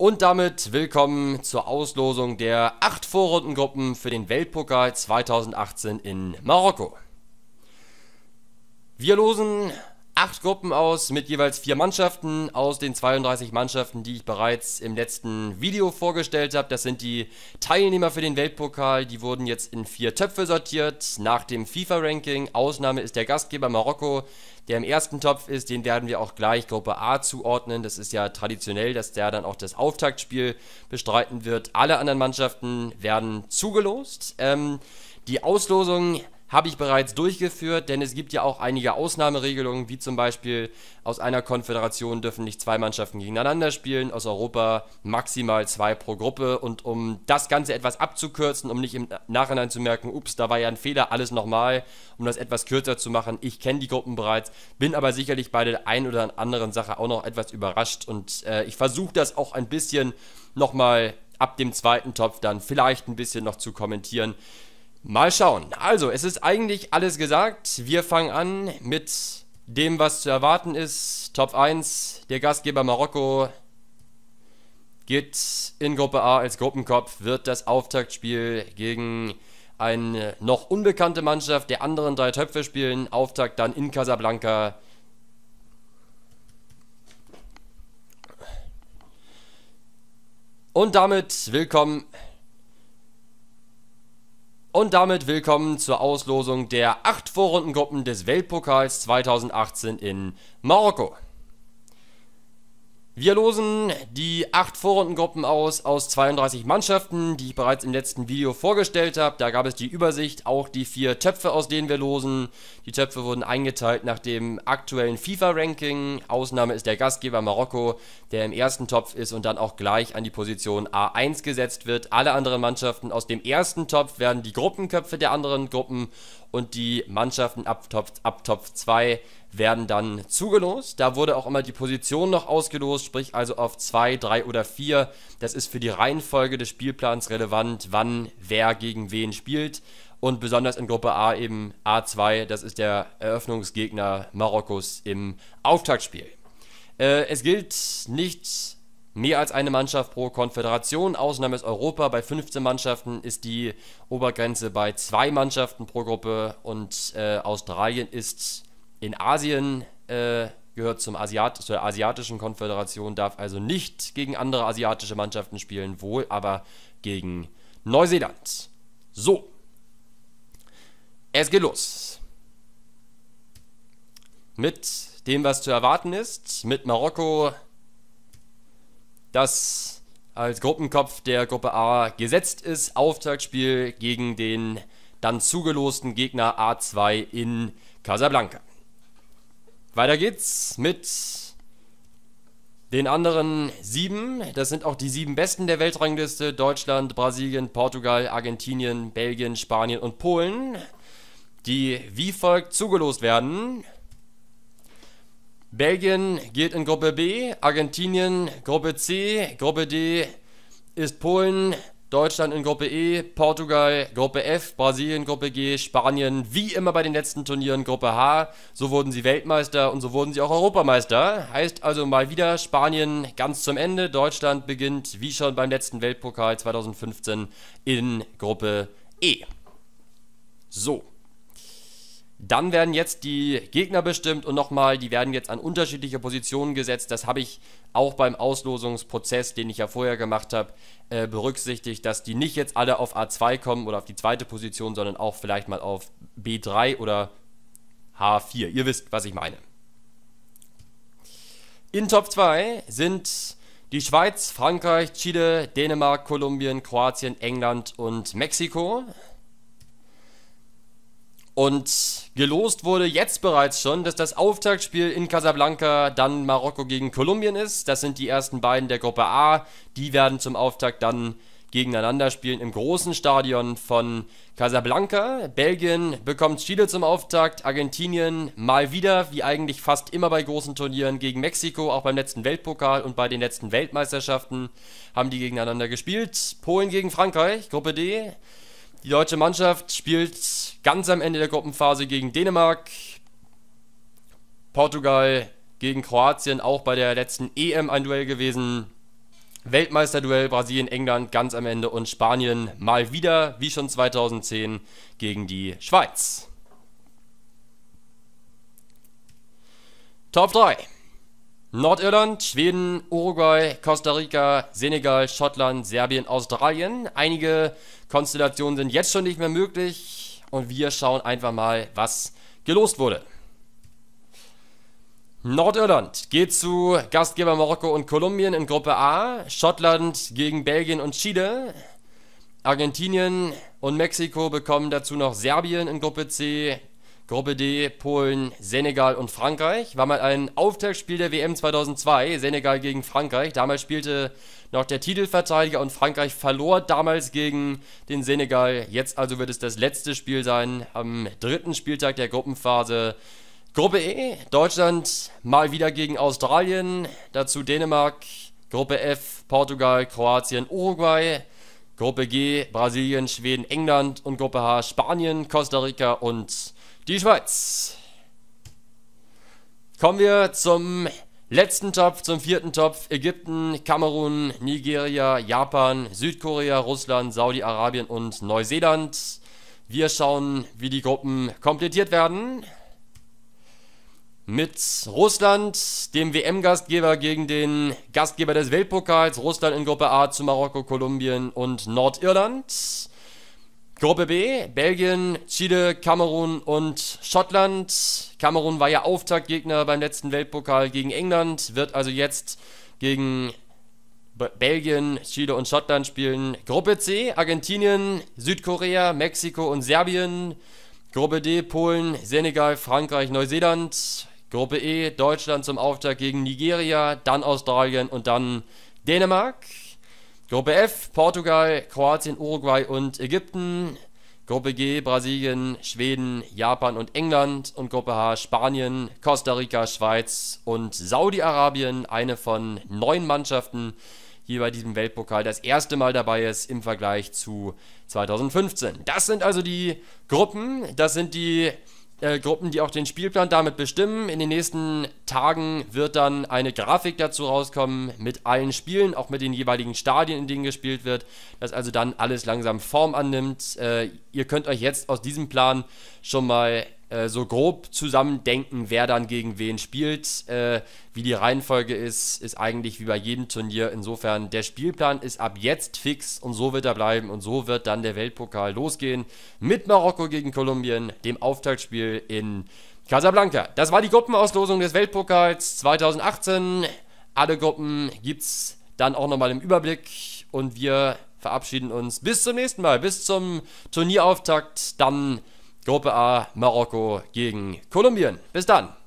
Und damit willkommen zur Auslosung der acht Vorrundengruppen für den Weltpokal 2018 in Marokko. Wir losen acht Gruppen aus mit jeweils vier Mannschaften aus den 32 Mannschaften, die ich bereits im letzten Video vorgestellt habe. Das sind die Teilnehmer für den Weltpokal. Die wurden jetzt in vier Töpfe sortiert nach dem FIFA-Ranking. Ausnahme ist der Gastgeber Marokko, der im ersten Topf ist. Den werden wir auch gleich Gruppe A zuordnen. Das ist ja traditionell, dass der dann auch das Auftaktspiel bestreiten wird. Alle anderen Mannschaften werden zugelost. Ähm, die Auslosung habe ich bereits durchgeführt, denn es gibt ja auch einige Ausnahmeregelungen, wie zum Beispiel aus einer Konföderation dürfen nicht zwei Mannschaften gegeneinander spielen, aus Europa maximal zwei pro Gruppe. Und um das Ganze etwas abzukürzen, um nicht im Nachhinein zu merken, ups, da war ja ein Fehler, alles nochmal, um das etwas kürzer zu machen, ich kenne die Gruppen bereits, bin aber sicherlich bei der einen oder anderen Sache auch noch etwas überrascht und äh, ich versuche das auch ein bisschen nochmal ab dem zweiten Topf dann vielleicht ein bisschen noch zu kommentieren. Mal schauen. Also, es ist eigentlich alles gesagt. Wir fangen an mit dem, was zu erwarten ist. Top 1, der Gastgeber Marokko geht in Gruppe A als Gruppenkopf, wird das Auftaktspiel gegen eine noch unbekannte Mannschaft der anderen drei Töpfe spielen. Auftakt dann in Casablanca. Und damit willkommen und damit willkommen zur Auslosung der acht Vorrundengruppen des Weltpokals 2018 in Marokko. Wir losen die acht Vorrundengruppen aus aus 32 Mannschaften, die ich bereits im letzten Video vorgestellt habe. Da gab es die Übersicht, auch die vier Töpfe, aus denen wir losen. Die Töpfe wurden eingeteilt nach dem aktuellen FIFA-Ranking. Ausnahme ist der Gastgeber Marokko, der im ersten Topf ist und dann auch gleich an die Position A1 gesetzt wird. Alle anderen Mannschaften aus dem ersten Topf werden die Gruppenköpfe der anderen Gruppen und die Mannschaften ab Top, ab Top 2 werden dann zugelost. Da wurde auch immer die Position noch ausgelost, sprich also auf 2, 3 oder 4. Das ist für die Reihenfolge des Spielplans relevant, wann wer gegen wen spielt. Und besonders in Gruppe A eben A2, das ist der Eröffnungsgegner Marokkos im Auftaktspiel. Äh, es gilt nicht Mehr als eine Mannschaft pro Konföderation, Ausnahme ist Europa, bei 15 Mannschaften ist die Obergrenze bei zwei Mannschaften pro Gruppe und äh, Australien ist in Asien, äh, gehört zum Asiat zur Asiatischen Konföderation, darf also nicht gegen andere asiatische Mannschaften spielen, wohl aber gegen Neuseeland. So, es geht los. Mit dem, was zu erwarten ist, mit Marokko das als Gruppenkopf der Gruppe A gesetzt ist. Auftaktspiel gegen den dann zugelosten Gegner A2 in Casablanca. Weiter geht's mit den anderen sieben. Das sind auch die sieben besten der Weltrangliste. Deutschland, Brasilien, Portugal, Argentinien, Belgien, Spanien und Polen. Die wie folgt zugelost werden. Belgien geht in Gruppe B, Argentinien Gruppe C, Gruppe D ist Polen, Deutschland in Gruppe E, Portugal Gruppe F, Brasilien Gruppe G, Spanien wie immer bei den letzten Turnieren Gruppe H. So wurden sie Weltmeister und so wurden sie auch Europameister. Heißt also mal wieder Spanien ganz zum Ende. Deutschland beginnt wie schon beim letzten Weltpokal 2015 in Gruppe E. So. Dann werden jetzt die Gegner bestimmt und nochmal, die werden jetzt an unterschiedliche Positionen gesetzt. Das habe ich auch beim Auslosungsprozess, den ich ja vorher gemacht habe, äh, berücksichtigt, dass die nicht jetzt alle auf A2 kommen oder auf die zweite Position, sondern auch vielleicht mal auf B3 oder H4. Ihr wisst, was ich meine. In Top 2 sind die Schweiz, Frankreich, Chile, Dänemark, Kolumbien, Kroatien, England und Mexiko. Und gelost wurde jetzt bereits schon, dass das Auftaktspiel in Casablanca dann Marokko gegen Kolumbien ist. Das sind die ersten beiden der Gruppe A. Die werden zum Auftakt dann gegeneinander spielen im großen Stadion von Casablanca. Belgien bekommt Chile zum Auftakt, Argentinien mal wieder, wie eigentlich fast immer bei großen Turnieren, gegen Mexiko, auch beim letzten Weltpokal und bei den letzten Weltmeisterschaften haben die gegeneinander gespielt. Polen gegen Frankreich, Gruppe D. Die deutsche Mannschaft spielt ganz am Ende der Gruppenphase gegen Dänemark, Portugal gegen Kroatien, auch bei der letzten EM ein Duell gewesen. Weltmeisterduell Brasilien, England ganz am Ende und Spanien mal wieder, wie schon 2010, gegen die Schweiz. Top 3. Nordirland, Schweden, Uruguay, Costa Rica, Senegal, Schottland, Serbien, Australien. Einige Konstellationen sind jetzt schon nicht mehr möglich. Und wir schauen einfach mal, was gelost wurde. Nordirland geht zu Gastgeber Marokko und Kolumbien in Gruppe A. Schottland gegen Belgien und Chile. Argentinien und Mexiko bekommen dazu noch Serbien in Gruppe C. Gruppe D, Polen, Senegal und Frankreich. War mal ein Auftaktspiel der WM 2002, Senegal gegen Frankreich. Damals spielte noch der Titelverteidiger und Frankreich verlor damals gegen den Senegal. Jetzt also wird es das letzte Spiel sein am dritten Spieltag der Gruppenphase. Gruppe E, Deutschland mal wieder gegen Australien, dazu Dänemark, Gruppe F, Portugal, Kroatien, Uruguay, Gruppe G, Brasilien, Schweden, England und Gruppe H, Spanien, Costa Rica und die Schweiz. Kommen wir zum letzten Topf, zum vierten Topf. Ägypten, Kamerun, Nigeria, Japan, Südkorea, Russland, Saudi-Arabien und Neuseeland. Wir schauen, wie die Gruppen komplettiert werden. Mit Russland, dem WM-Gastgeber, gegen den Gastgeber des Weltpokals, Russland in Gruppe A zu Marokko, Kolumbien und Nordirland. Gruppe B, Belgien, Chile, Kamerun und Schottland. Kamerun war ja Auftaktgegner beim letzten Weltpokal gegen England, wird also jetzt gegen Belgien, Chile und Schottland spielen. Gruppe C, Argentinien, Südkorea, Mexiko und Serbien. Gruppe D, Polen, Senegal, Frankreich, Neuseeland. Gruppe E, Deutschland zum Auftakt gegen Nigeria, dann Australien und dann Dänemark. Gruppe F, Portugal, Kroatien, Uruguay und Ägypten. Gruppe G, Brasilien, Schweden, Japan und England. Und Gruppe H, Spanien, Costa Rica, Schweiz und Saudi-Arabien. Eine von neun Mannschaften die bei diesem Weltpokal das erste Mal dabei ist im Vergleich zu 2015. Das sind also die Gruppen, das sind die äh, Gruppen, die auch den Spielplan damit bestimmen. In den nächsten Tagen wird dann eine Grafik dazu rauskommen mit allen Spielen, auch mit den jeweiligen Stadien, in denen gespielt wird, dass also dann alles langsam Form annimmt. Äh, ihr könnt euch jetzt aus diesem Plan schon mal äh, so grob zusammendenken, wer dann gegen wen spielt. Äh, wie die Reihenfolge ist, ist eigentlich wie bei jedem Turnier. Insofern, der Spielplan ist ab jetzt fix und so wird er bleiben und so wird dann der Weltpokal losgehen mit Marokko gegen Kolumbien, dem Auftaktspiel in Casablanca. Das war die Gruppenauslosung des Weltpokals 2018. Alle Gruppen gibt's dann auch nochmal im Überblick und wir verabschieden uns bis zum nächsten Mal, bis zum Turnierauftakt dann Gruppe A Marokko gegen Kolumbien. Bis dann.